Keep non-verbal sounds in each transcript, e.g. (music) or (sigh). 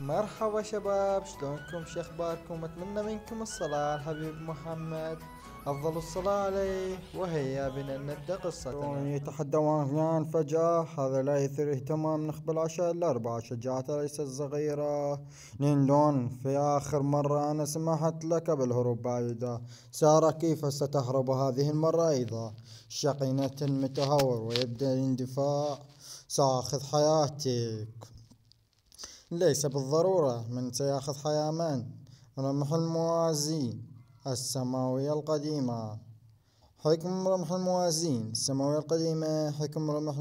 مرحبا شباب شلونكم شو اخباركم اتمنى منكم الصلاة على الحبيب محمد افضل الصلاة عليه وهيا بنا نبدا قصتنا يتحدى وهلان فجأة هذا لا يثير اهتمام نخبى العشاء الاربعة شجاعته ليست صغيرة نيندون في اخر مرة انا سمحت لك بالهروب بعيدة سارة كيف ستهرب هذه المرة ايضا شقينة متهور ويبدأ الاندفاع ساخذ حياتك ليس بالضرورة من سيأخذ حيامان رمح الموازين السماوية القديمة حكم رمح الموازين السماوية القديمة حكم رمح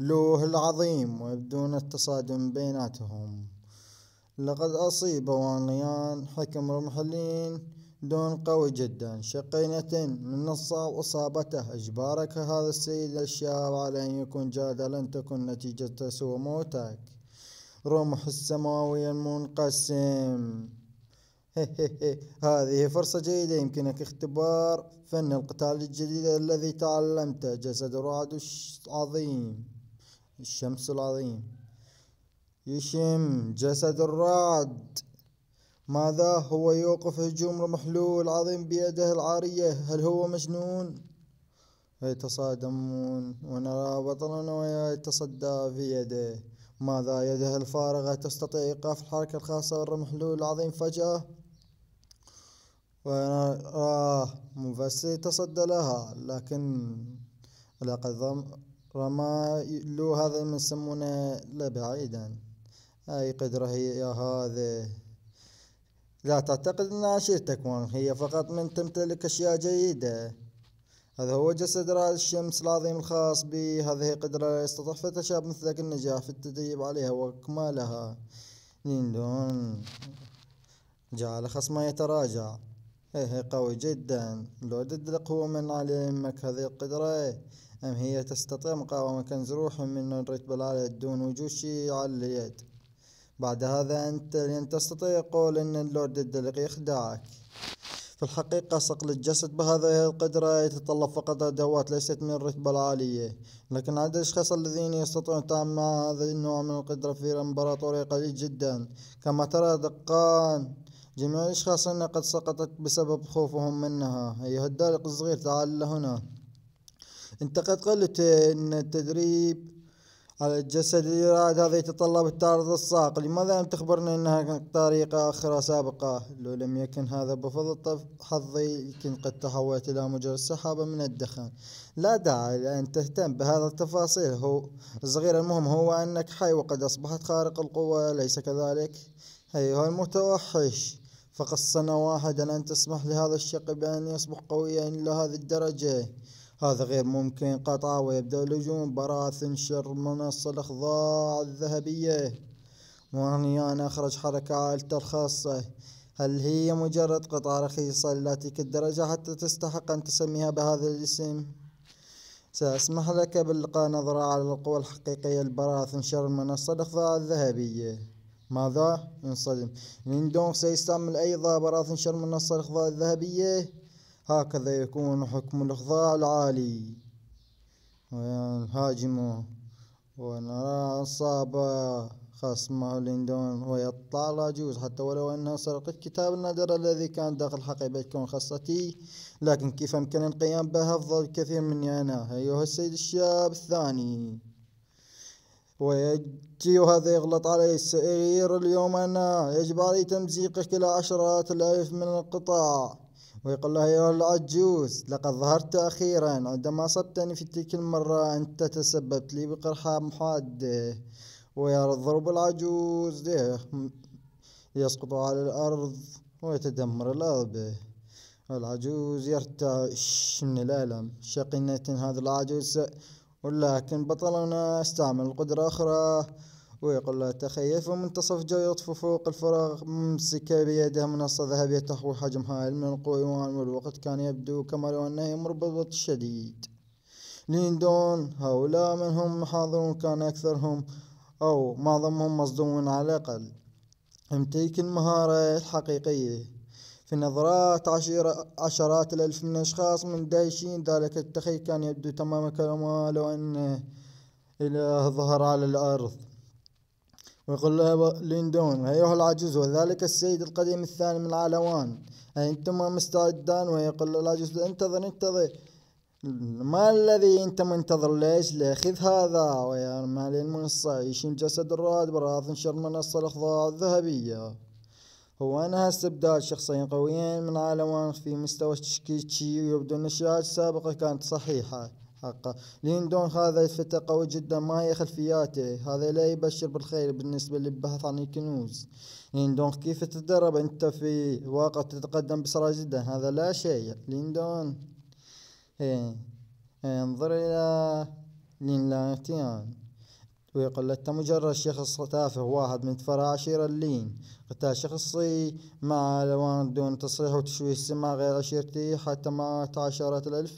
لوه العظيم ويبدون التصادم بيناتهم لقد أصيب وانيان حكم رمح اللين دون قوي جدا شقينة من الصعب أصابته إجبارك هذا السيد الشاب على أن يكون جادلا لن تكن نتيجة سوء موتك رمح السماوي المنقسم (laughs) هذه فرصة جيدة يمكنك اختبار فن القتال الجديد الذي تعلمته جسد رعد عظيم الشمس العظيم يشم جسد الرعد ماذا هو يوقف هجوم المحلول العظيم بيده العارية هل هو مجنون يتصادمون ونرى بطلنا ويتصدى في يده ماذا يدها الفارغة تستطيع إيقاف الحركة الخاصة والرمح له العظيم فجأة ونراه مفسي تصدى لها لكن لقد رمى له هذا ما يسمونه لبعيدا أي قدرة هي هذه لا تعتقد أن عشيرتك هي فقط من تمتلك أشياء جيدة هذا هو جسد رائد الشمس العظيم الخاص بهذه لا يستطيع فتى شاب مثلك النجاح في التدريب عليها وإكمالها ليندون جعل خصمه يتراجع إيه قوي جدا لو تدلق هو من على هذه القدرة أم هي تستطيع مقاومة كنز روح من الرتب العالي دون وجود شيء على اليد بعد هذا أنت لن تستطيع قول أن اللورد الدلق يخدعك في الحقيقة صقل الجسد بهذه القدرة يتطلب فقط أدوات ليست من الرتبة العالية لكن عدد الأشخاص الذين يستطيعون تعمى مع هذا النوع من القدرة في الإمبراطورية قليل جدا كما ترى دقان جميع الأشخاص هنا قد سقطت بسبب خوفهم منها أيها الدالق الصغير تعال هنا انت قد قلت أن التدريب على الجسد الإرادة هذا يتطلب التعرض الساق لماذا لم تخبرنا أنها طريقة أخرى سابقة لو لم يكن هذا بفضل حظي يمكن قد تحولت إلى مجرد سحابة من الدخان لا داعي لأن تهتم بهذا التفاصيل هو الصغير المهم هو أنك حي وقد أصبحت خارق القوة ليس كذلك أيها المتوحش فقصنا سنة واحدا أن تسمح لهذا الشق بأن يصبح قويا إلى هذه الدرجة هذا غير ممكن قطع ويبدأ الهجوم براثن شر منصة الأخضاع الذهبية وهنيان أخرج حركة عائلته الخاصة هل هي مجرد قطعة رخيصة لا تلك الدرجة حتى تستحق أن تسميها بهذا الاسم؟ سأسمح لك بالقاء نظرة على القوى الحقيقية لبراثن شر منصة الأخضاع الذهبية ماذا؟ انصدم من دونغ سيستعمل أيضا براثن شر منصة الأخضاع الذهبية هكذا يكون حكم الإخضاع العالي ويهاجمه ونرى أصاب خصمه لندون ويطلع العجوز حتى ولو أنه سرق الكتاب النادر الذي كان داخل حقيبة كون خاصتي لكن كيف أمكن القيام بها أفضل كثير مني أنا أيها السيد الشاب الثاني ويجي وهذا يغلط علي السئير اليوم أنا يجب علي تمزيقك إلى عشرات الألف من القطاع ويقول له أيها العجوز لقد ظهرت أخيرا عندما أصبتني في تلك المرة أنت تسببت لي بقرحة محادة ويضرب العجوز يسقط على الأرض ويتدمر الأرض به العجوز يرتعش من الألم شقينة هذا العجوز ولكن بطلنا استعمل قدرة أخرى ويقول له تخيل منتصف جو يطفو فوق الفراغ ممسكة بيده منصة ذهبية تحوي حجم هائل من القوة والوقت كان يبدو كما لو أنه بضغط شديد ليندون هؤلاء من هم حاضرون كان أكثرهم أو معظمهم مصدومون على الأقل امتلك المهارة الحقيقية في نظرات عشيرة عشرات الألف من الأشخاص مندهشين ذلك التخيل كان يبدو تماما كما لو أنه إله ظهر على الأرض ويقول له ليندون أيها العجوز وذلك السيد القديم الثاني من العلوان أنتما مستعدان ويقول له العجوز انتظر انتظر ما الذي انت منتظر ليش خذ هذا ويا مالي المنصة يشم جسد الراد براث شر منصة الأخضاع الذهبية هو أنا استبدال شخصين قويين من عالمان في مستوى تشكيتشي ويبدو أن الشهادة السابقة كانت صحيحة حقه دون هذا الفتى قوي جدا ما هي خلفياته هذا لا يبشر بالخير بالنسبة للبحث عن الكنوز لين دون كيف تتدرب انت في واقع تتقدم بسرعة جدا هذا لا شيء لين هي. إيه. انظر إلى لين لانتيان ويقول أنت مجرد شخص تافه واحد من فرع عشيرة اللين قتال شخصي مع الوان دون تصريح وتشويه السماء غير عشيرتي حتى مات عشرات الألف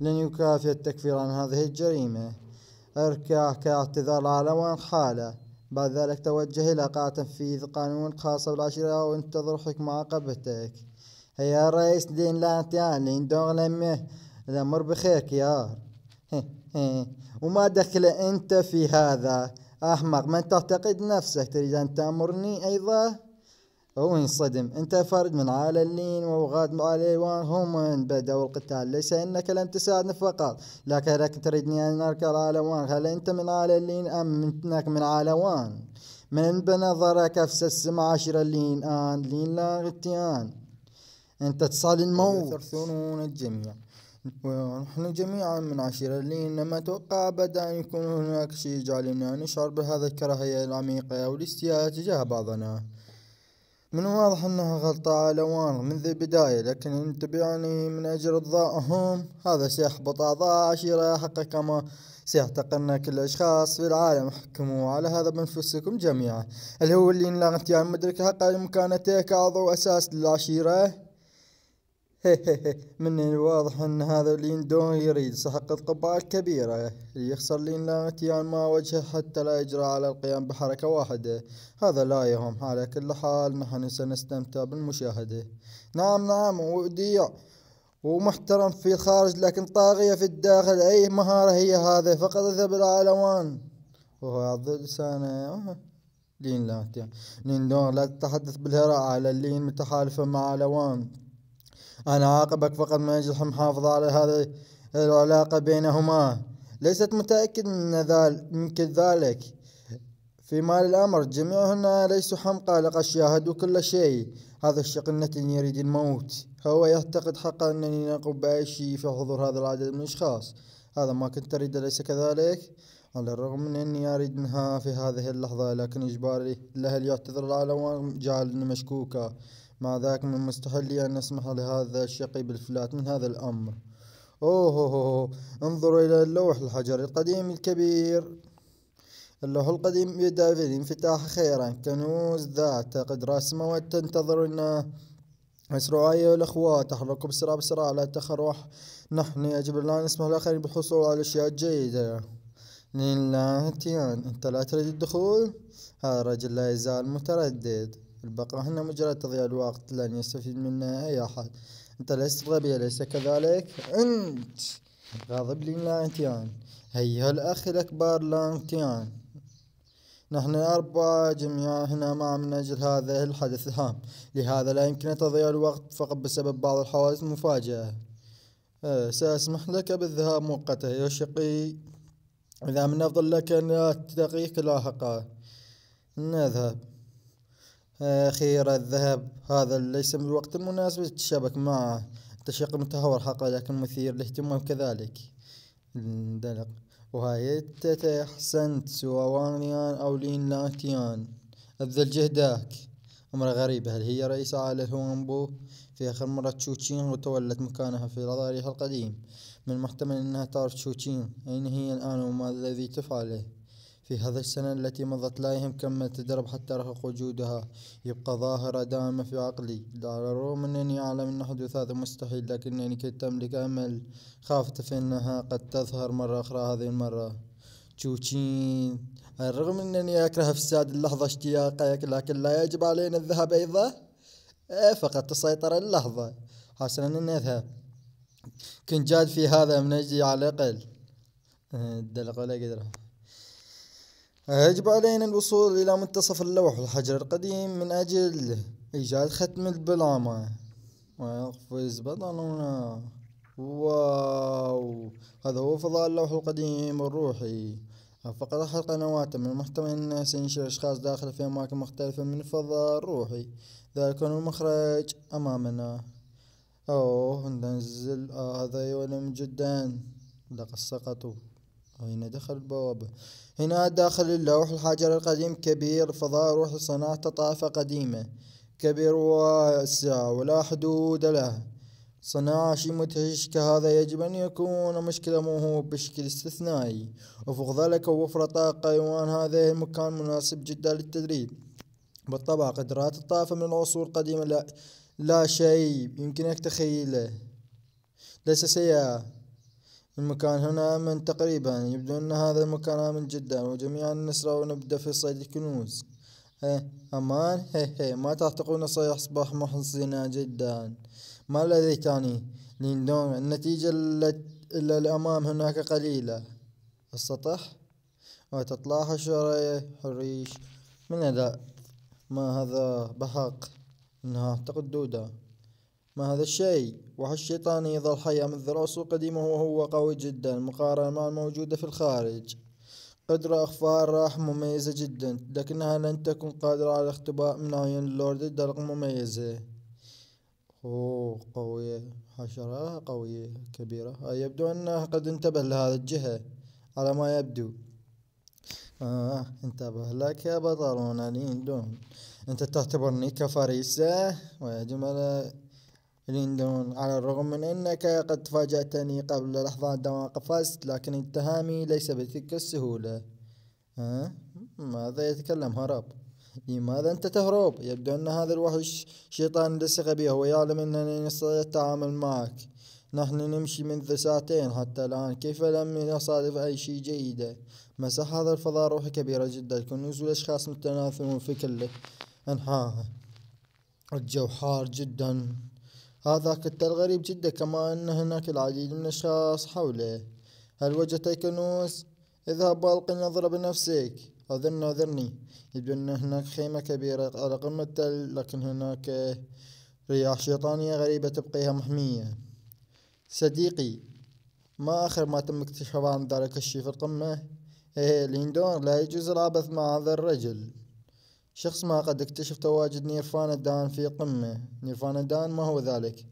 لن يكافي التكفير عن هذه الجريمة أركع كاعتذار على حاله بعد ذلك توجه إلى قاعة تنفيذ قانون خاصة بالعشيرة وانتظر حكم عقبتك هيا رئيس دين لانتيان لين دون لمه الأمر بخير كيار (laughs) وما دخل أنت في هذا أحمق من تعتقد نفسك تريد أن تأمرني أيضا هو ينصدم أنت فرد من اللين وغاد عليوان هم من بدأوا القتال ليس أنك لم تساعدني فقط لكنك تريدني أن أركب وان هل أنت من اللين أم أنك من وان من بنظرك أفسد السمع عشر اللين آن لين لا غتيان أنت تصال الموت يثرثون الجميع ونحن جميعا من عشيرة لين لما توقع بدأ أن يكون هناك شيء جعلنا يعني نشعر بهذا الكراهية العميقة والاستياء تجاه بعضنا من الواضح أنها غلطة على وان منذ البداية لكن إن تبعني من أجل إرضائهم هذا سيحبط أعضاء عشيرة حق كما سيعتقلنا كل الأشخاص في العالم حكموا على هذا بأنفسكم جميعا هل هو اللي لا غتيان مدرك حق مكانته كعضو أساس للعشيرة؟ (laughs) من الواضح ان هذا ليندون يريد سحق قبعة كبيرة ليخسر لين لامتيان ما وجهه حتى لا يجرى على القيام بحركة واحدة هذا لا يهم على كل حال نحن سنستمتع بالمشاهدة نعم نعم وديع ومحترم في الخارج لكن طاغية في الداخل أي مهارة هي هذا فقط ذهب العلوان وهو عض لسانه لين لامتيان لين دون لا تتحدث بالهراء على اللين متحالفة مع علوان أنا أعاقبك فقط من أجل المحافظة على هذه العلاقة بينهما ليست متأكد من ذلك من ذلك في مال الأمر جميعهن ليسوا حمقى لقد شاهدوا كل شيء هذا الشقنة يريد الموت هو يعتقد حقا أنني نقوم بأي شيء في حضور هذا العدد من الأشخاص هذا ما كنت أريد ليس كذلك؟ على الرغم من أني أريد منها في هذه اللحظة لكن إجباري لها ليعتذر العلوان جعلني مشكوكة مع ذاك من المستحيل لي أن أسمح لهذا الشقي بالفلات من هذا الأمر أوه, انظروا إلى اللوح الحجري القديم الكبير اللوح القديم يبدأ في الانفتاح خيرا كنوز ذا قد رسم وتنتظر أنه اسرعوا أيها الأخوة تحركوا بسرعة بسرعة لا تخروح نحن يجب لا نسمح للآخرين بالحصول على أشياء جيدة لله تيان أنت لا تريد الدخول هذا الرجل لا يزال متردد البقرة هنا مجرد تضييع الوقت لن يستفيد منها أي أحد أنت لست غبي أليس كذلك؟ أنت غاضب لي لا هيا الأخ الأكبر لانتيان نحن الأربعة جميعا هنا مع من أجل هذا الحدث الهام لهذا لا يمكن تضييع الوقت فقط بسبب بعض الحوادث المفاجئة أه سأسمح لك بالذهاب مؤقتا يا شقي إذا من أفضل لك أن تدقيق لاحقا نذهب أخيرا الذهب هذا ليس بالوقت المناسب للتشابك معه التشيق المتهور حقا لكن مثير للاهتمام كذلك دلق وهي تتحسنت سوى وانيان أو لين لاتيان أبذل جهدك أمر غريب هل هي رئيسة عائلة هوانبو في آخر مرة تشوتشين وتولت مكانها في تاريخ القديم من المحتمل أنها تعرف تشوتشين أين هي الآن وما الذي تفعله في هذا السنة التي مضت لا يهم كم تدرب حتى أرهق وجودها يبقى ظاهرة دائمة في عقلي على الرغم أنني أعلم أن حدوث هذا مستحيل لكنني كنت أملك أمل خافت في أنها قد تظهر مرة أخرى هذه المرة تشوتشين على الرغم أنني أكره الساد اللحظة اشتياقك لكن لا يجب علينا الذهاب أيضا إيه، فقد تسيطر اللحظة حسنا نذهب كنت جاد في هذا من أجلي على الأقل إيه، دلق ولا قدره يجب علينا الوصول إلى منتصف اللوح والحجر القديم من أجل إيجاد ختم البلامة ويقفز بطلنا واو هذا هو فضاء اللوح القديم الروحي فقد أحرق قنوات من محتوى أن سينشر أشخاص داخل في أماكن مختلفة من الفضاء الروحي ذلك المخرج أمامنا أوه ننزل هذا آه يؤلم جدا لقد سقطوا وهنا دخل البوابة هنا داخل اللوح الحجر القديم كبير فضاء روح صناعة طائفة قديمة كبير واسع ولا حدود له صناعة شيء مدهش كهذا يجب أن يكون مشكلة مو بشكل استثنائي وفوق ذلك وفر طاقة يوان هذا المكان مناسب جدا للتدريب بالطبع قدرات الطائفة من العصور القديمة لا, لا شيء يمكنك تخيله ليس سيئة المكان هنا آمن تقريبا يبدو أن هذا المكان آمن جدا وجميعا نسرى ونبدأ في صيد الكنوز هي أمان هي هي ما تعتقدون سيصبح محزنا جدا ما الذي تعني ليندون النتيجة إلى الأمام هناك قليلة السطح وتطلع حشرة حريش من هذا ما هذا بحق إنها تقدودة ما هذا الشيء وحش الشيطان يظل حيا منذ رأسه قديمه وهو قوي جدا مقارنة مع الموجودة في الخارج قدرة إخفاء الراح مميزة جدا لكنها لن تكون قادرة على الاختباء من عيون اللورد الدرق مميزة أوه قوية حشرة قوية كبيرة يبدو أنه قد انتبه لهذا الجهة على ما يبدو آه انتبه لك يا بطلنا دون أنت تعتبرني كفريسة ويا جملة ليندون على الرغم من أنك قد فاجأتني قبل لحظات عندما قفزت لكن اتهامي ليس بتلك السهولة ها؟ ماذا يتكلم هرب لماذا أنت تهرب؟ يبدو أن هذا الوحش شيطان ليس غبي هو يعلم أنني نستطيع التعامل معك نحن نمشي منذ ساعتين حتى الآن كيف لم يصادف أي شيء جيدة؟ مسح هذا الفضاء روحي كبيرة جدا الكنوز والأشخاص متناثرون في كل أنحاء الجو حار جدا هذا كتل غريب جدا كما أن هناك العديد من الأشخاص حوله هل وجدت أيكونوس؟ اذهب وألق نظرة بنفسك أذن أذني يبدو أن هناك خيمة كبيرة على قمة التل لكن هناك رياح شيطانية غريبة تبقيها محمية صديقي ما آخر ما تم اكتشافه عن ذلك الشيء في القمة؟ إيه ليندون لا يجوز العبث مع هذا الرجل شخص ما قد اكتشف تواجد نيرفانا دان في قمة نيرفانا دان ما هو ذلك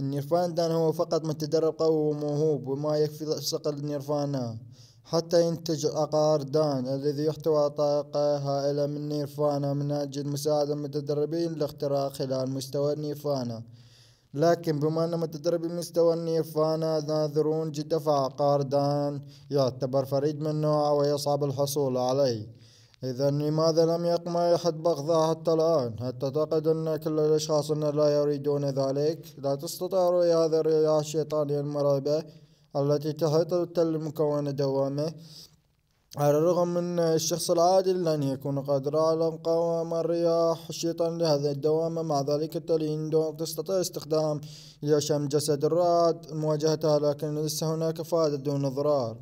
النيرفانا دان هو فقط متدرب قوي وموهوب وما يكفي صقل نيرفانا حتى ينتج عقار دان الذي يحتوى طاقة هائلة من نيرفانا من أجل مساعدة المتدربين لاختراع خلال مستوى نيرفانا لكن بما أن متدربي مستوى النيرفانا ناذرون جدا فعقار دان يعتبر فريد من نوعه ويصعب الحصول عليه إذا لماذا لم يقم أحد بغضها حتى الآن؟ هل تعتقد أن كل الأشخاص أن لا يريدون ذلك؟ لا تستطيع رؤية هذه الرياح الشيطانية المرعبة التي تحيط بالتل مكون دوامه على الرغم من الشخص العادي لن يكون قادر على مقاومة الرياح الشيطان لهذا الدوامة مع ذلك التلين دون تستطيع استخدام يشم جسد الرعد مواجهتها لكن ليس هناك فائدة دون ضرار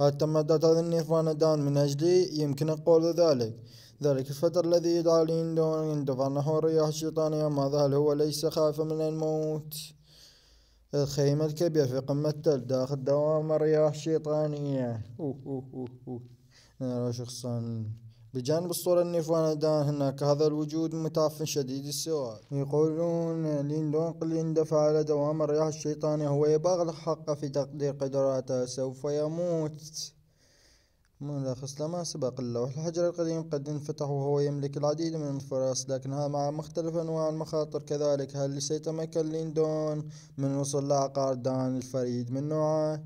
النيفان دان من أجلي يمكن قول ذلك ذلك الفتر الذي يدعى ليندون يندفع نحو الرياح الشيطانية ماذا هل هو ليس خائفا من الموت الخيمة الكبيرة في قمة التل داخل دوام الرياح الشيطانية أوه أوه أوه أوه. نرى شخصا بجانب الصورة النيفوانا دان هناك هذا الوجود متعف شديد السواد يقولون ليندون اللي اندفع على دوام الرياح الشيطاني هو يباغ الحق في تقدير قدراته سوف يموت ملخص لما سبق اللوح الحجر القديم قد انفتح وهو يملك العديد من الفرص لكنها مع مختلف أنواع المخاطر كذلك هل سيتمكن ليندون من وصول لعقار دان الفريد من نوعه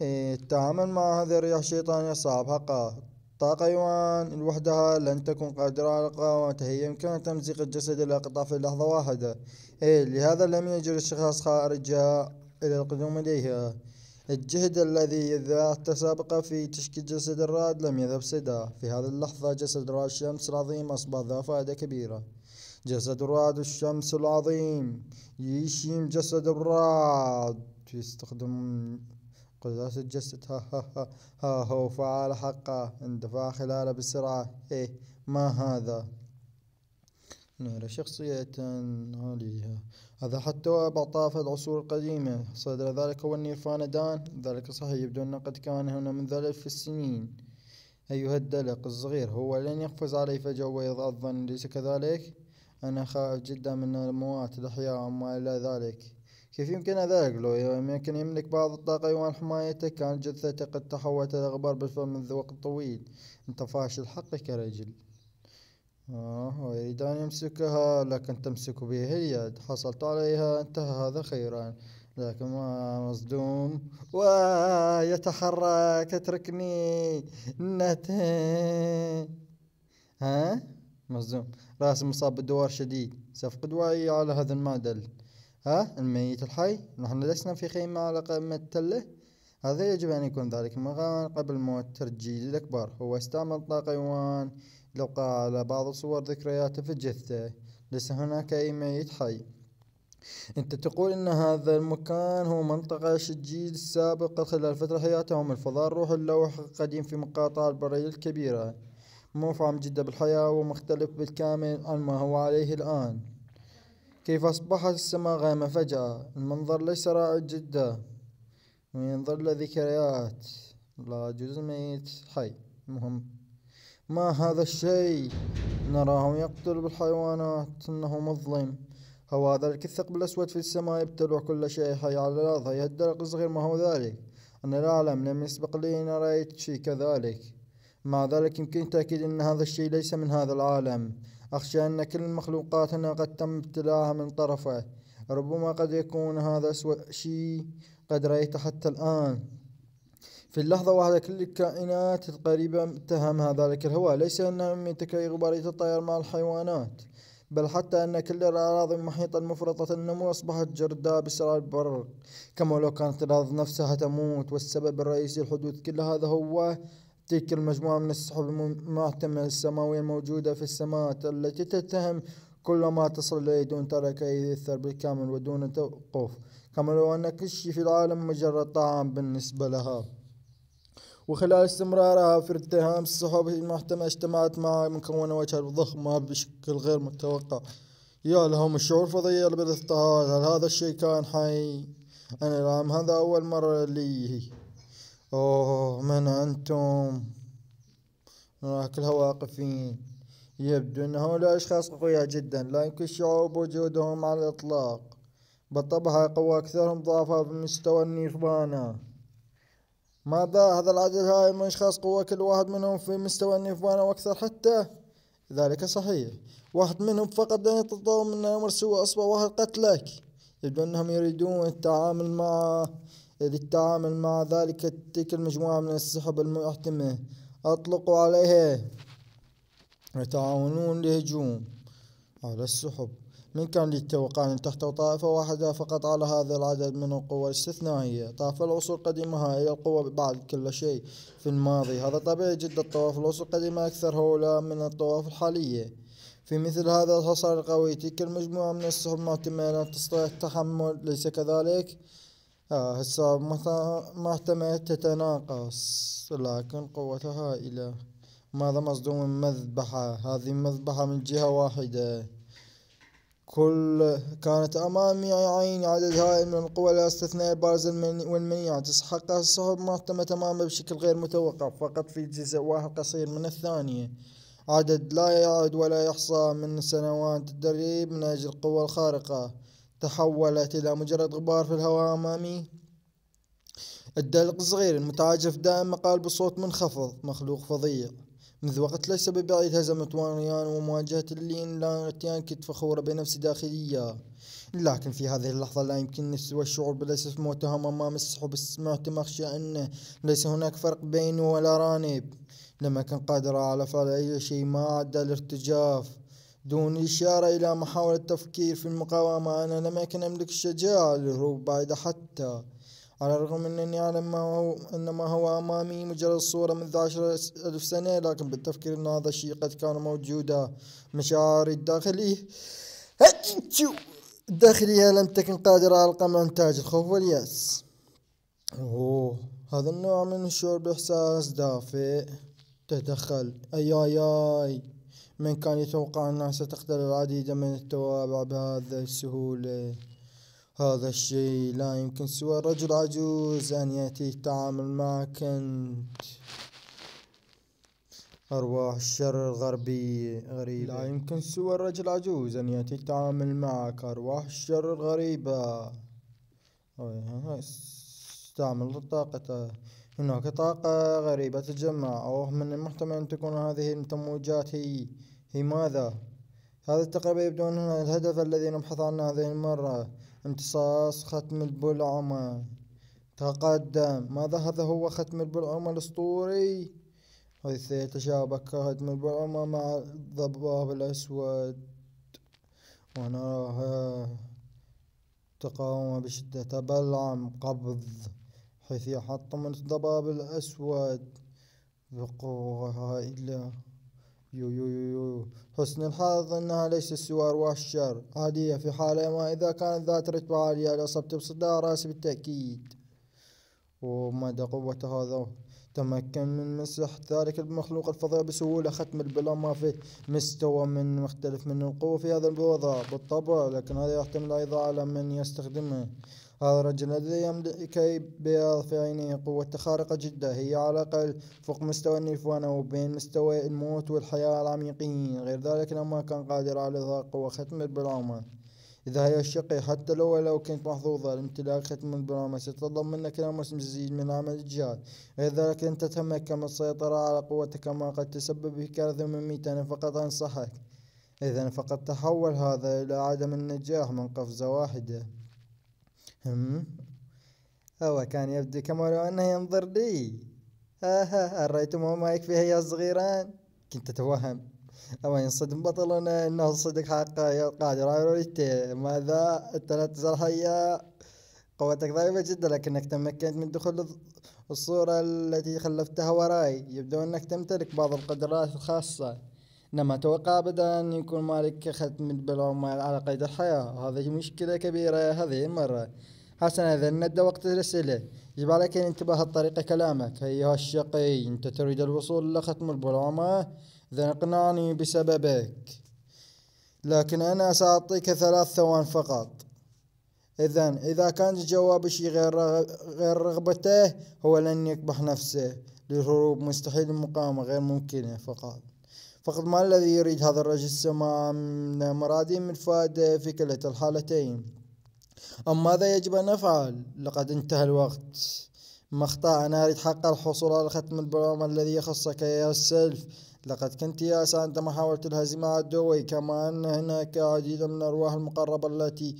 إيه، التعامل مع هذه الرياح الشيطانية صعب حقا طاقة يوان لوحدها لن تكون قادرة على قاومته هي يمكن تمزيق الجسد قطع في لحظة واحدة إيه لهذا لم يجر الشخص خارجها إلى القدوم إليها الجهد الذي ذاته تسابق في تشكيل جسد الرعد لم يذهب سدى في هذه اللحظة جسد رعد الشمس العظيم أصبح ذا فائدة كبيرة جسد رعد الشمس العظيم يشيم جسد الراد يستخدم قل لا تتجسد ها ها ها ها هو فعال حقه اندفع خلاله بسرعة إيه ما هذا نرى شخصية عالية هذا حتى بعطاف العصور القديمة صدر ذلك هو النيرفان دان ذلك صحيح يبدو أنه قد كان هنا من ذلك في السنين أيها الدلق الصغير هو لن يقفز علي فجأة ويضع الظن ليس كذلك أنا خائف جدا من الموات الأحياء وما إلى ذلك كيف يمكن ذلك لو يمكن يملك بعض الطاقة يوان حمايته كان جثته قد تحولت إلى غبار بالفم منذ وقت طويل أنت فاشل حقك يا رجل آه ويريد أن يمسكها لكن تمسك به اليد حصلت عليها انتهى هذا خيرا لكن ما مصدوم ويتحرك اتركني نتين ها مصدوم راس مصاب بدوار شديد سأفقد وعي على هذا المعدل ها الميت الحي نحن لسنا في خيمة على قمة تلة هذا يجب أن يكون ذلك المكان قبل موت ترجيل الأكبر هو استعمل طاقة يوان للقاء على بعض صور ذكرياته في جثته ليس هناك أي ميت حي أنت تقول أن هذا المكان هو منطقة الجيل السابق خلال فترة حياتهم الفضاء روح اللوح القديم في مقاطع البرية الكبيرة مفعم جدا بالحياة ومختلف بالكامل عن ما هو عليه الآن كيف أصبحت السماء غامة فجأة المنظر ليس رائع جدا من ظل ذكريات لا جزء ميت حي المهم ما هذا الشيء نراه يقتل بالحيوانات إنه مظلم هو هذا الثقب الأسود في السماء يبتلع كل شيء حي على الأرض الدرق صغير ما هو ذلك أنا لا أعلم لم يسبق لي أن رأيت شيء كذلك مع ذلك يمكن تأكيد أن هذا الشيء ليس من هذا العالم أخشى أن كل مخلوقاتنا قد تم ابتلاها من طرفه ربما قد يكون هذا أسوأ شيء قد رأيته حتى الآن في اللحظة واحدة كل الكائنات القريبة اتهمها ذلك الهواء ليس أنه من تكري غبارية الطير مع الحيوانات بل حتى أن كل الأراضي المحيطة المفرطة النمو أصبحت جرداء بسرعة البرق كما لو كانت الأرض نفسها تموت والسبب الرئيسي لحدوث كل هذا هو تلك المجموعة من السحب المحتملة السماوية الموجودة في السماء التي تتهم كل ما تصل إليه دون ترك أي أثر بالكامل ودون توقف كما لو أن كل شيء في العالم مجرد طعام بالنسبة لها وخلال استمرارها في اتهام السحب المحتملة اجتمعت مع مكونة وجهة ضخمة بشكل غير متوقع يا لهم الشعور فظيع بالاضطهاد هل هذا الشيء كان حي؟ أنا العام هذا أول مرة لي أوه من أنتم؟ هناك واقفين يبدو أن هؤلاء أشخاص قوية جدا لا يمكن الشعور بوجودهم على الإطلاق بالطبع قوى أكثرهم ضعفها بمستوى النيرفانا ماذا هذا العدد هاي من أشخاص قوة كل واحد منهم في مستوى النيرفانا وأكثر حتى ذلك صحيح واحد منهم فقط لن يتطور من أمر سوى اصبع واحد قتلك يبدو أنهم يريدون التعامل مع للتعامل مع ذلك تلك المجموعة من السحب المحتمة أطلقوا عليها يتعاونون لهجوم على السحب من كان للتوقع أن تحتوي طائفة واحدة فقط على هذا العدد من القوى الاستثنائية طائفة العصور القديمة هي القوة بعد كل شيء في الماضي هذا طبيعي جدا طواف العصور القديمة أكثر هؤلاء من الطواف الحالية في مثل هذا الحصار القوي تلك المجموعة من السحب المعتمة لا تستطيع التحمل ليس كذلك آه ما محتمل تتناقص لكن قوتها هائلة ماذا مصدوم مذبحة هذه مذبحة من جهة واحدة كل كانت أمامي عين عدد هائل من القوى لا استثناء البارز والمنيعة تسحقها الصهب مهتمة تماما بشكل غير متوقع فقط في جزء واحد قصير من الثانية عدد لا يعد ولا يحصى من سنوات التدريب من أجل القوى الخارقة تحولت إلى مجرد غبار في الهواء أمامي الدلق الصغير المتعجف دائما قال بصوت منخفض مخلوق فظيع منذ وقت ليس ببعيد هزمت وانيان ومواجهة اللين لانرتيان كنت فخورة بنفسي داخليا لكن في هذه اللحظة لا يمكنني سوى الشعور بالأسف موتهم أمام السحب السمعتم مخشى أنه ليس هناك فرق بيني ولا رانب لما كان قادر على فعل أي شيء ما عدا الارتجاف دون الإشارة إلى محاولة التفكير في المقاومة أنا لم أكن أملك الشجاعة للهروب بعد حتى على الرغم من أنني أعلم ما هو أن ما هو أمامي مجرد صورة منذ عشرة ألف سنة لكن بالتفكير أن هذا الشيء قد كان موجودا مشاعري الداخلية الداخلية لم تكن قادرة على القمع إنتاج الخوف واليأس أوه هذا النوع من الشعور بإحساس دافئ تدخل أي أي أي من كان يتوقع أنها ستقتل العديد من التوابع بهذا السهولة هذا الشيء لا يمكن سوى رجل عجوز أن يأتي التعامل معك أنت أرواح الشر الغربية غريبة لا يمكن سوى الرجل عجوز أن يأتي التعامل معك أرواح الشر الغريبة استعمل طاقته هناك طاقة غريبة تتجمع أو من المحتمل أن تكون هذه التموجات هي هي ماذا؟ هذا التقريب يبدو أن الهدف الذي نبحث عنه هذه المرة امتصاص ختم البلعمة تقدم ماذا هذا هو ختم البلعمة الأسطوري حيث يتشابك ختم البلعمة مع الضباب الأسود ونراها تقاوم بشدة تبلعم قبض حيث يحطم الضباب الأسود بقوة إلا يو يو يو يو حسن الحظ أنها ليست سوى أرواح الشر عادية في حالة ما إذا كانت ذات رتبة عالية لأصبت بصداع رأسي بالتأكيد ومدى قوة هذا تمكن من مسح ذلك المخلوق الفظيع بسهولة ختم البلا ما في مستوى من مختلف من القوة في هذا الوضع بالطبع لكن هذا يحتمل أيضا على من يستخدمه هذا الرجل الذي يملك بياض في عينيه قوة خارقة جدا هي على الأقل فوق مستوى النيفوانا وبين مستوى الموت والحياة العميقين غير ذلك لما كان قادر على إظهار قوة ختم البلاما إذا هي الشقي حتى لو لو كنت محظوظة لامتلاك ختم البرامج يتطلب منك لامس مزيد من عمل الجهاد غير ذلك لن تتمكن من السيطرة على قوتك ما قد تسبب في كارثة مميتة أنا فقط أنصحك إذا فقد تحول هذا إلى عدم النجاح من قفزة واحدة هم هو كان يبدو كما لو أنه ينظر لي ها ها رأيتمه ما يكفيها يا صغيران كنت أتوهم أو ينصدم بطلنا إنه صدق حق يا قادر أريد ماذا أنت لا تزال حيا قوتك ضعيفة جدا لكنك تمكنت من دخول الصورة التي خلفتها وراي يبدو أنك تمتلك بعض القدرات الخاصة نما توقع بدأ أن يكون مالك ختم بالعمال على قيد الحياة وهذه مشكلة كبيرة هذه المرة حسنا إذا ندى وقت الأسئلة يجب عليك أن انتبه الطريقة كلامك أيها الشقي أنت تريد الوصول لختم البلوما إذا اقنعني بسببك لكن أنا سأعطيك ثلاث ثوان فقط إذا إذا كان جواب شيء غير غير رغبته هو لن يكبح نفسه للهروب مستحيل المقاومة غير ممكنة فقط فقد ما الذي يريد هذا الرجل السماء من مرادي من فائدة في كلتا الحالتين أم ماذا يجب أن أفعل لقد انتهى الوقت ما أخطأ أنا أريد حق الحصول على ختم البرنامج الذي يخصك يا سلف لقد كنت يائسة عندما حاولت الهزيمة على الدوي كما أن هناك عديد من الأرواح المقربة التي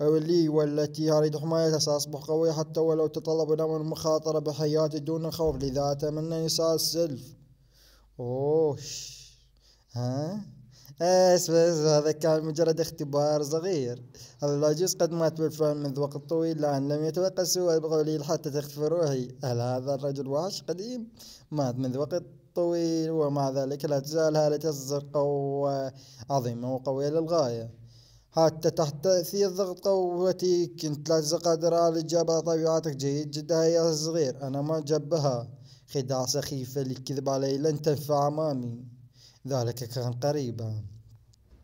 لي والتي أريد حمايتها سأصبح قوي حتى ولو تطلب نوع المخاطرة بحياتي دون خوف لذا أتمنى أن يساعد السلف أوش ها بس بس هذا كان مجرد اختبار صغير هذا العجوز قد مات بالفعل منذ وقت طويل لأن لم يتوقع سوى بقليل حتى تختفي روحي هل هذا الرجل وحش قديم مات منذ وقت طويل ومع ذلك لا تزال هالة الزر قوة عظيمة وقوية للغاية حتى تحت تأثير ضغط قوتي كنت لا قادر على الإجابة طبيعتك جيد جدا يا صغير أنا معجب بها خداع سخيفة للكذب علي لن تنفع أمامي ذلك كان قريبا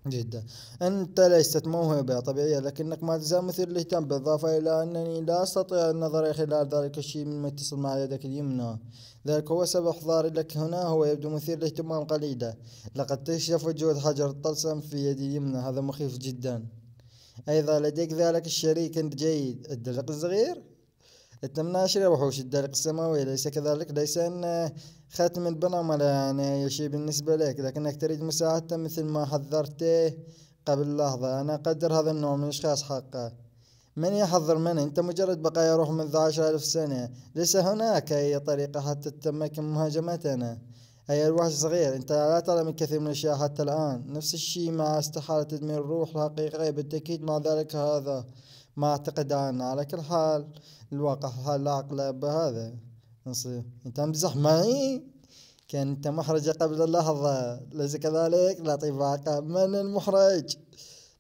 جدا أنت ليست موهبة طبيعية لكنك ما تزال مثير للاهتمام بالإضافة إلى أنني لا أستطيع النظر خلال ذلك الشيء مما يتصل مع يدك اليمنى ذلك هو سبب إحضاري لك هنا هو يبدو مثير للاهتمام قليلا لقد تكشف وجود حجر الطلسم في يدي اليمنى هذا مخيف جدا أيضا لديك ذلك الشريك أنت جيد الدلق الصغير الثامنة عشرة وحوش الدرق السماوي ليس كذلك ليس أن آه، خاتم ما يعني شيء بالنسبة لك لكنك تريد مساعدته مثل ما حذرته قبل لحظة أنا أقدر هذا النوع من الأشخاص حقه من يحضر من أنت مجرد بقايا روح منذ عشر ألف سنة ليس هناك أي طريقة حتى تتمكن مهاجمتنا أي الوحش صغير أنت لا تعلم الكثير من الأشياء حتى الآن نفس الشيء مع استحالة تدمير الروح الحقيقية بالتأكيد مع ذلك هذا ما أعتقد أنا على كل حال الواقع حال لا عقل بهذا نصير أنت مزح معي كان أنت محرج قبل اللحظة ليس كذلك لا طيب من المحرج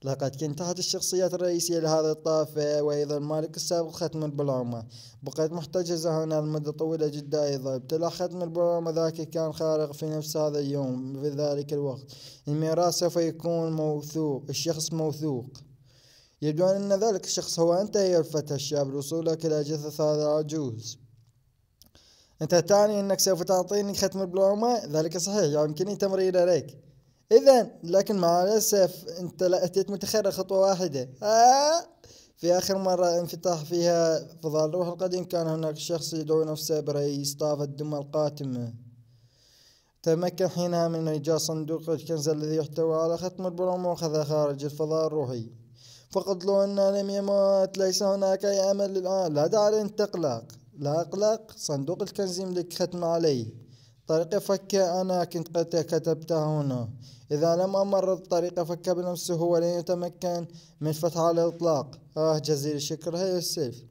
لقد كنت أحد الشخصيات الرئيسية لهذا الطافة وأيضا مالك السابق ختم البلعومة بقيت محتجزة هنا لمدة طويلة جدا أيضا ابتلع ختم البلعومة ذاك كان خارق في نفس هذا اليوم في ذلك الوقت الميراث سوف يكون موثوق الشخص موثوق يبدو أن ذلك الشخص هو أنت هي الفتى الشاب لوصولك إلى جثث هذا العجوز أنت تعني أنك سوف تعطيني ختم البلومة ذلك صحيح يمكنني تمرير عليك إذا لكن مع الأسف أنت لا أتيت متخرة خطوة واحدة آه في آخر مرة انفتح فيها فضاء الروح القديم كان هناك شخص يدعو نفسه برئيس طاف الدمى القاتمة تمكن حينها من إيجاد صندوق الكنز الذي يحتوي على ختم البلوم وأخذها خارج الفضاء الروحي فقط لو أن لم يموت ليس هناك أي أمل الآن لا داعي أن تقلق لا أقلق صندوق الكنز يملك ختم علي طريقة فكة أنا كنت قد كتبتها هنا إذا لم أمر الطريقة فكة بنفسه هو لن يتمكن من فتحه على الإطلاق آه جزيل الشكر هي السيف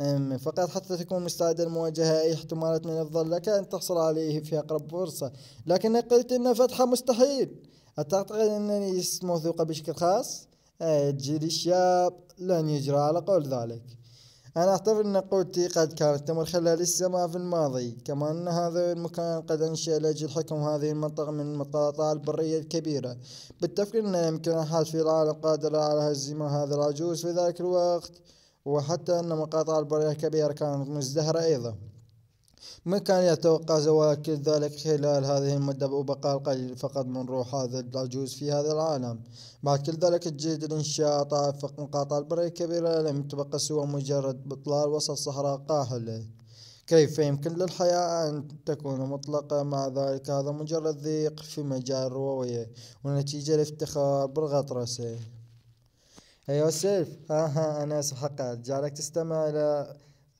أم فقط حتى تكون مستعد لمواجهة أي احتمالات من الظل لك أن تحصل عليه في أقرب فرصة لكن قلت أن فتحة مستحيل أتعتقد أنني لست موثوقة بشكل خاص؟ الجيل الشاب لن يجرى على قول ذلك أنا أعتبر أن قوتي قد كانت تمر خلال السماء في الماضي كما أن هذا المكان قد أنشئ لأجل حكم هذه المنطقة من المقاطع البرية الكبيرة بالتفكير أن أحد في العالم قادر على هزيمة هذا العجوز في ذلك الوقت وحتى أن مقاطع البرية الكبيرة كانت مزدهرة أيضا من كان يتوقع زوال كل ذلك خلال هذه المدة وبقاء القليل فقط من روح هذا العجوز في هذا العالم بعد كل ذلك الجيد الانشاء طائفة مقاطع البرية الكبيرة لم تبقى سوى مجرد بطلال وسط صحراء قاحلة كيف يمكن للحياة أن تكون مطلقة مع ذلك هذا مجرد ضيق في مجال الروية ونتيجة الافتخار بالغطرسة أيوة سيف ها آه، آه، ها أنا أسف حقا جعلك تستمع إلى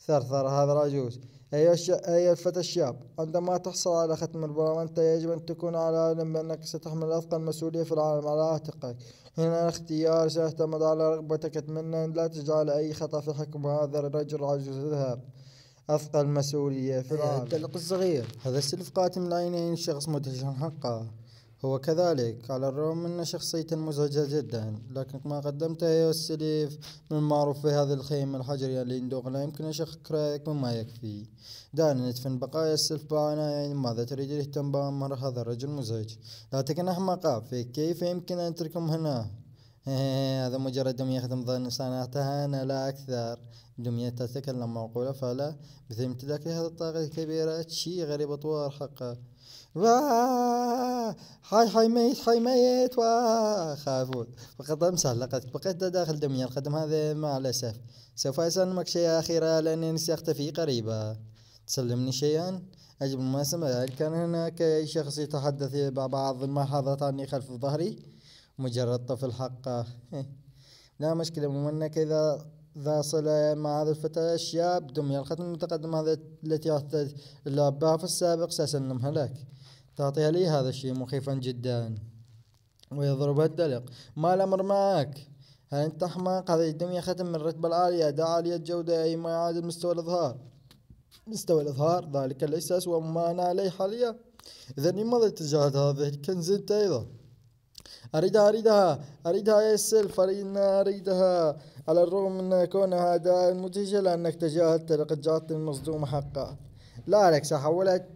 ثرثر هذا العجوز أيها الفتى الشاب عندما تحصل على ختم البرامج أنت يجب أن تكون على علم بأنك ستحمل أثقل مسؤولية في العالم على عاتقك هنا الاختيار سيعتمد على رغبتك أتمنى أن لا تجعل أي خطأ في حكم هذا الرجل عجوز اذهب أثقل مسؤولية في إيه، العالم الصغير هذا السلف قاتم من عينين شخص مدهش عن حقه هو كذلك على الرغم من شخصية مزعجة جدا لكن ما قدمته يا السليف من معروف في هذه الخيمة الحجرية اللي يندوق لا يمكن شخ رأيك مما يكفي دعني ندفن بقايا السلف بعناية ماذا تريد الاهتمام بأمر هذا الرجل مزعج لكن أحمقا فيك كيف يمكن أن تركم هنا (laughs) هذا مجرد دمية خدم صنعتها أنا لا أكثر دمية تتكلم معقولة فلا مثل امتلاك هذا الطاقة الكبيرة شي غريب أطوار حقه حي حي ميت حي ميت خافوا فقد أمسح لقد بقيت داخل دمية الخدم هذا مع الأسف سوف أسلمك شيئا أخيرا لأنني سأختفي قريبا تسلمني شيئا أجب ما سمع كان هناك شخص يتحدث مع بعض الملاحظات عني خلف ظهري مجرد طفل حقه (laughs) لا مشكلة مو انك اذا ذا صلة مع هذا الفتى الشاب دمية الختم المتقدم هذا التي أخذت الأباء في السابق سأسلمها لك تعطيها لي هذا الشيء مخيفا جدا ويضربها الدلق ما الأمر معك هل أنت أحمق هذه الدمية ختم من الرتبة العالية أداء عالية الجودة أي ما يعادل مستوى الإظهار مستوى الإظهار ذلك ليس أسوأ مما أنا عليه حاليا إذا لماذا تجاهل هذا الكنز أنت أيضا أريدها أريدها أريدها يا سيلف أريدنا أريدها على الرغم من كونها أداء مدهشة لأنك تجاهلت لقد جعلت المصدوم حقه لا لك سأحولها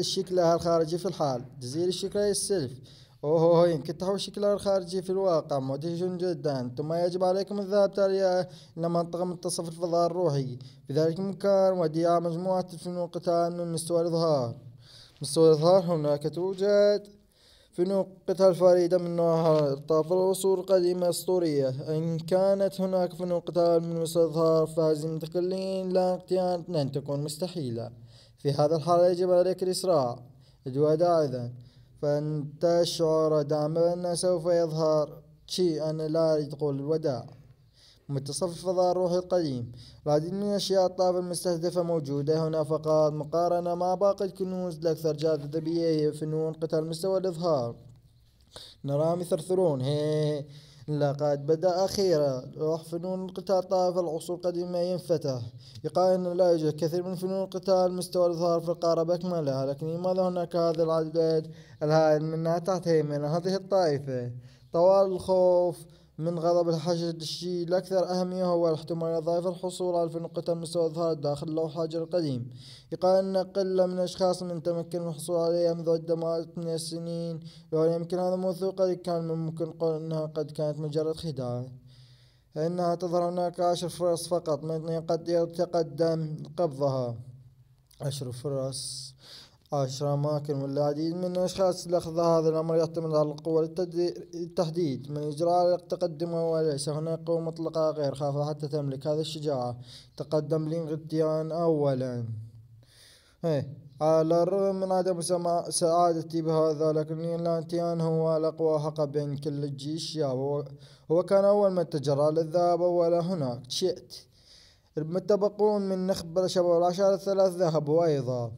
شكلها الخارجي في الحال تزيل الشكل يا سيلف اوه يمكن تحول شكلها الخارجي في الواقع مدهش جدا ثم يجب عليكم الذهاب تالية إلى منطقة منتصف الفضاء الروحي في ذلك المكان وديع مجموعة فنون قتال من مستوى الإظهار مستوى الإظهار هناك توجد في نقطة الفريدة من نوعها طاف العصور القديمة أسطورية إن كانت هناك فنون قتال من استظهار فهذه المتقلين لا اقتيان لن تكون مستحيلة في هذا الحال يجب عليك الإسراع الوداع إذا فأنت تشعر دائما أنه سوف يظهر شيء أنا لا أريد قول الوداع متصفف الفضاء الروحي القديم العديد من الأشياء الطابة المستهدفة موجودة هنا فقط مقارنة مع باقي الكنوز الأكثر جاذبية هي فنون قتال مستوى الإظهار نراهم يثرثرون هي لقد بدأ أخيرا روح فنون القتال طائف العصور القديمة ينفتح يقال أنه لا يوجد كثير من فنون القتال مستوى الإظهار في القارة بأكملها لكن لماذا هناك هذا العدد الهائل منها تحت هيمنة هذه الطائفة طوال الخوف من غضب الحشد الشيء الأكثر أهمية هو الاحتمال الضعيف الحصول على الفنقة المستوى الظهر داخل حجر القديم يقال أن قلة من الأشخاص من تمكن من الحصول عليها منذ الدمارات من السنين وهل يمكن هذا موثوقا كان من الممكن قول أنها قد كانت مجرد خداع أنها تظهر هناك عشر فرص فقط من قد يتقدم قبضها عشر فرص عشر أماكن والعديد من الأشخاص لأخذ هذا الأمر يعتمد على القوة للتحديد من إجراء التقدم وليس هناك قوة مطلقة غير خافة حتى تملك هذه الشجاعة تقدم لينغتيان أولا إيه. على الرغم من عدم سعادتي بهذا لكن لانتيان هو الأقوى حقا بين كل الجيش هو كان أول من تجرى للذهاب أولا هناك شئت المتبقون من نخبة شباب العشرة الثلاث ذهبوا أيضا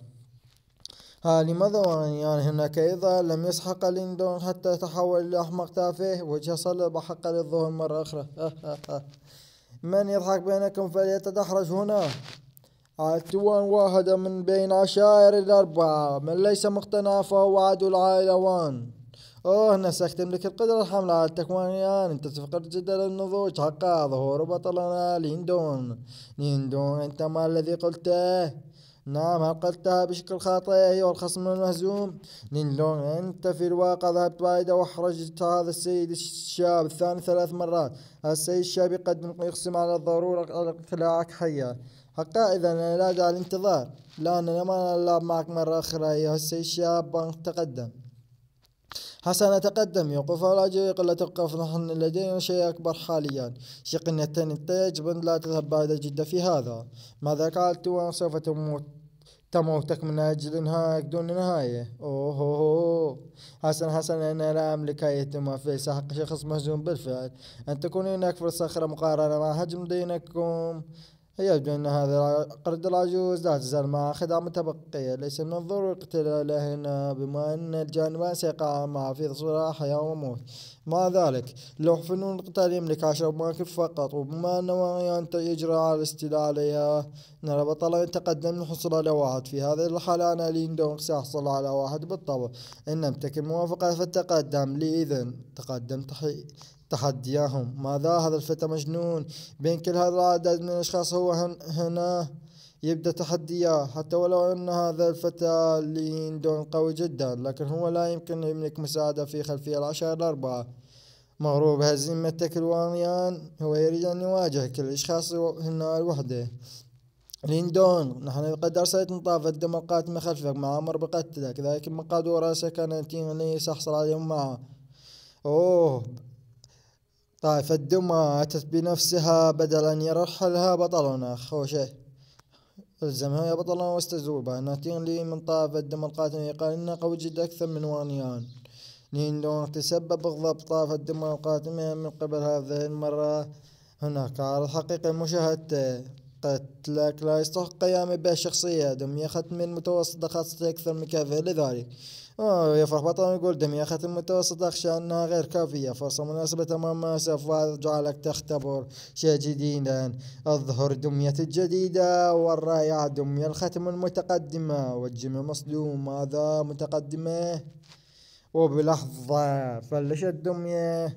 لماذا ورانيان هناك أيضا لم يسحق ليندون حتى تحول إلى أحمق تافه وجه صلب حق للظهر مرة أخرى (laughs) من يضحك بينكم فليتدحرج هنا التوان واحدة من بين عشائر الأربعة من ليس مقتنع فهو عدو وان اوه نسختم لك القدرة الحاملة على التكوانيان انت تفقد جدا النضوج حقا ظهور بطلنا ليندون ليندون انت ما الذي قلته نعم هل قلتها بشكل خاطئ أيها الخصم المهزوم نينلون أنت في الواقع ذهبت بعيدة وأحرجت هذا السيد الشاب الثاني ثلاث مرات السيد الشاب قد يقسم على الضرورة على اقتلاعك حيا حقا إذا أنا لا داعي لا لأننا ما نلعب معك مرة أخرى أيها السيد الشاب تقدم حسنا تقدم يوقف الأجيق لا توقف نحن لدينا شيء أكبر حاليا شقنا شقنيتين التيج لا تذهب بعد جدا في هذا ماذا قالت وأنا سوف تموت تموتك من أجل انهاك دون نهاية أوه, هو حسن حسن أنا لا أملك أي اهتمام في سحق شخص مهزوم بالفعل أن تكون هناك فرصه اخرى مقارنة مع حجم دينكم يبدو أن هذا قرد العجوز لا تزال مع خدعة متبقية ليس من الضروري لهنا بما أن الجانبان سيقع مع في صراع حياة وموت مع ذلك لو فنون القتال يملك عشر مواكب فقط وبما ان أنه يجرى على الاستيلاء عليها نرى بطلا يتقدم للحصول على واحد في هذه الحالة أنا ليندونغ سيحصل على واحد بالطبع إن لم تكن موافقة فالتقدم اذا تقدم تحي تحدياهم ما هذا الفتى مجنون بين كل هذا العدد من الأشخاص هو هن هنا يبدأ تحدياه حتى ولو أن هذا الفتى ليندون قوي جدا لكن هو لا يمكن يملك مساعدة في خلفية العشرة الأربعة مغروب هزيمة كلوانيان هو يريد أن يواجه كل الأشخاص هنا لوحده ليندون نحن قد أرسلت نطاف الدم القاتل من خلفك مع أمر بقتلك لكن من قادوا رأسك كان يتين أن عليهم معه أوه طائفة دمى أتت بنفسها بدل أن يرحلها بطلنا خوشه الزمها يا بطلنا واستزوبا ناتين لي من طائفة الدمى القاتل قال إن وجد أكثر من وانيان لأنه تسبب غضب طائفة الدمى القاتمة من قبل هذه المرة هناك على الحقيقة مشاهدته قتلك لا يستحق قيامي به شخصية دمية ختم المتوسطة خاصة أكثر آه، من كافية لذلك أوه يفرح بطل يقول دمية ختم المتوسطة أخشى أنها غير كافية فرصة مناسبة تماما سوف جعلك تختبر شيء جديدا أظهر دمية الجديدة والرائعة دمية الختم المتقدمة والجيم مصدوم ماذا متقدمة وبلحظة فلشت دمية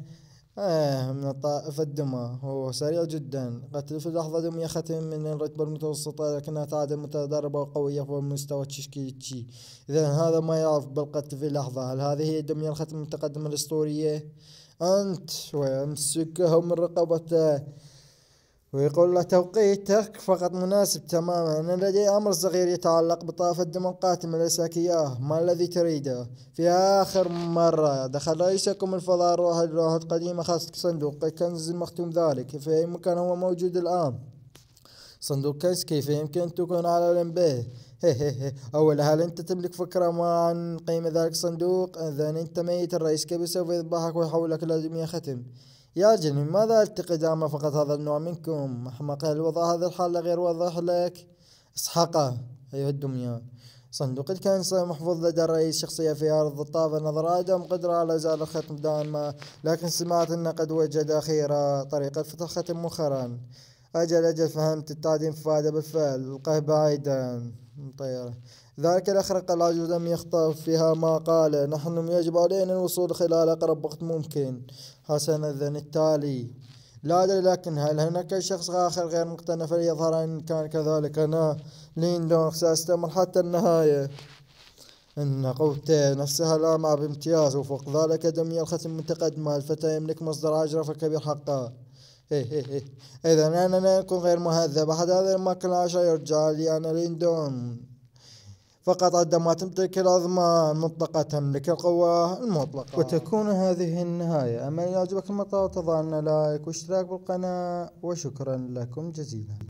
ايه من الطائفة الدمى هو سريع جدا قتل في لحظة دمية ختم من الرتبة المتوسطة لكنها تعادل متضاربة وقوية فوق مستوى تشيشكيتشي اذا هذا ما يعرف بالقتل في لحظة هل هذه هي دمية الختم المتقدمة الاسطورية انت ويمسكها من رقبته ويقول له توقيتك فقط مناسب تماما أنا لدي أمر صغير يتعلق بطافة دم القاتم ليس إياه ما الذي تريده في آخر مرة دخل رئيسكم الفضاء روح القديمة خاصة صندوق كنز مختوم ذلك في أي مكان هو موجود الآن صندوق كنز كيف يمكن تكون على به أولا هل أنت تملك فكرة ما عن قيمة ذلك الصندوق إذا أنت ميت الرئيس كيف سوف يذبحك ويحولك إلى دمية ختم يا جني ماذا التقي دائما فقط هذا النوع منكم أحمق هل وضع هذا الحالة غير واضح لك اسحقه أيها الدميان صندوق الكنسة محفوظ لدى الرئيس شخصية في أرض الطابة نظر آدم قدرة على إزالة الختم دائما لكن سمعت أنه قد وجد أخيرا طريقة فتح ختم مؤخرا أجل أجل فهمت التعديم فائدة بالفعل القه بعيدا طيارة ذلك الأخرق العجوز لم يخطف فيها ما قاله نحن يجب علينا الوصول خلال أقرب وقت ممكن حسنا التالي لا أدري لكن هل هناك شخص آخر غير مقتنع فليظهر إن كان كذلك أنا لين ليندونغ سأستمر حتى النهاية إن قوته نفسها مع بامتياز وفوق ذلك دمي الختم متقدمة الفتى يملك مصدر أجرف كبير حقه إيه، إيه، إيه. إذا أنا لن أكون غير مهذب أحد هذا المكان عشان يرجع لي أنا ليندون فقط عندما تمتلك الأضمان مطلقة تملك القوة المطلقة وتكون هذه النهاية أما إن أعجبك المقطع تضع لنا لايك واشتراك بالقناة وشكرا لكم جزيلا